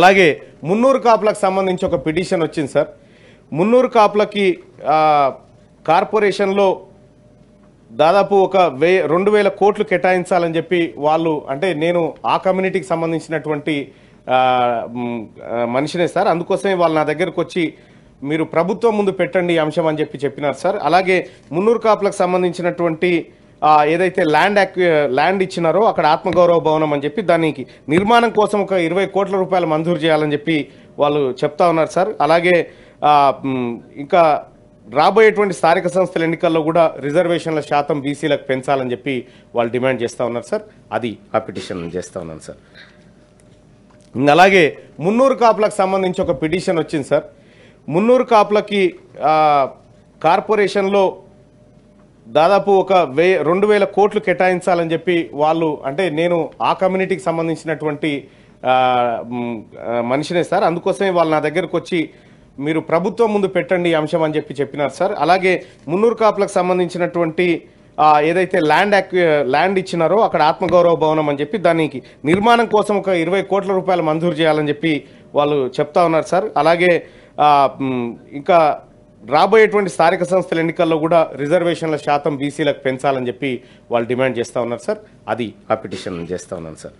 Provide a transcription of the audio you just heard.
అలాగే మున్నూరు కాపులకు సంబంధించి ఒక పిటిషన్ వచ్చింది సార్ మున్నూరు కాపులకి కార్పొరేషన్లో దాదాపు ఒక వే రెండు వేల కోట్లు కేటాయించాలని చెప్పి వాళ్ళు అంటే నేను ఆ కమ్యూనిటీకి సంబంధించినటువంటి మనిషినే సార్ అందుకోసమే వాళ్ళు నా దగ్గరకు వచ్చి మీరు ప్రభుత్వం ముందు పెట్టండి అంశం అని చెప్పి చెప్పినారు సార్ అలాగే మున్నూరు కాపులకు సంబంధించినటువంటి ఏదైతే ల్యాండ్ ల్యాండ్ ఇచ్చినారో అక్కడ ఆత్మగౌరవ భవనం అని చెప్పి దానికి నిర్మాణం కోసం ఒక ఇరవై కోట్ల రూపాయలు మంజూరు చేయాలని చెప్పి వాళ్ళు చెప్తా ఉన్నారు సార్ అలాగే ఇంకా రాబోయేటువంటి స్థానిక సంస్థల ఎన్నికల్లో కూడా రిజర్వేషన్ల శాతం బీసీలకు పెంచాలని చెప్పి వాళ్ళు డిమాండ్ చేస్తూ ఉన్నారు సార్ అది ఆ పిటిషన్ చేస్తూ ఉన్నాను సార్ అలాగే మున్నూరు కాపులకు సంబంధించి ఒక పిటిషన్ వచ్చింది సార్ మున్నూరు కాపులకి కార్పొరేషన్లో దాదాపు ఒక వే రెండు వేల కోట్లు కేటాయించాలని చెప్పి వాళ్ళు అంటే నేను ఆ కమ్యూనిటీకి సంబంధించినటువంటి మనిషినే సార్ అందుకోసమే వాళ్ళు నా దగ్గరకు వచ్చి మీరు ప్రభుత్వం ముందు పెట్టండి ఈ అంశం అని చెప్పి చెప్పినారు సార్ అలాగే మున్నూరు కాపులకు సంబంధించినటువంటి ఏదైతే ల్యాండ్ ల్యాండ్ ఇచ్చినారో అక్కడ ఆత్మగౌరవ భవనం అని చెప్పి దానికి నిర్మాణం కోసం ఒక ఇరవై కోట్ల రూపాయలు మంజూరు చేయాలని చెప్పి వాళ్ళు చెప్తా ఉన్నారు సార్ అలాగే ఇంకా రాబోయేటువంటి స్థానిక సంస్థల ఎన్నికల్లో కూడా రిజర్వేషన్ల శాతం బీసీలకు పెంచాలని చెప్పి వాళ్ళు డిమాండ్ చేస్తూ ఉన్నారు సార్ అది ఆ పిటిషన్ చేస్తూ ఉన్నాను సార్